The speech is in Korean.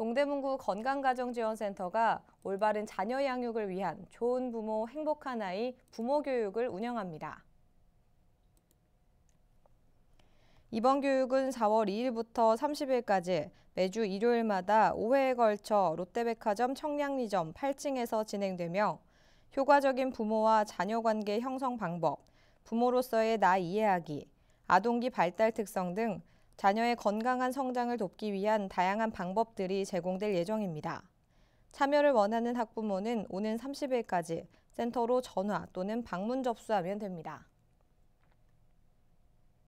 동대문구 건강가정지원센터가 올바른 자녀 양육을 위한 좋은 부모 행복한 아이 부모 교육을 운영합니다. 이번 교육은 4월 2일부터 30일까지 매주 일요일마다 5회에 걸쳐 롯데백화점 청량리점 8층에서 진행되며 효과적인 부모와 자녀 관계 형성 방법, 부모로서의 나 이해하기, 아동기 발달 특성 등 자녀의 건강한 성장을 돕기 위한 다양한 방법들이 제공될 예정입니다. 참여를 원하는 학부모는 오는 30일까지 센터로 전화 또는 방문 접수하면 됩니다.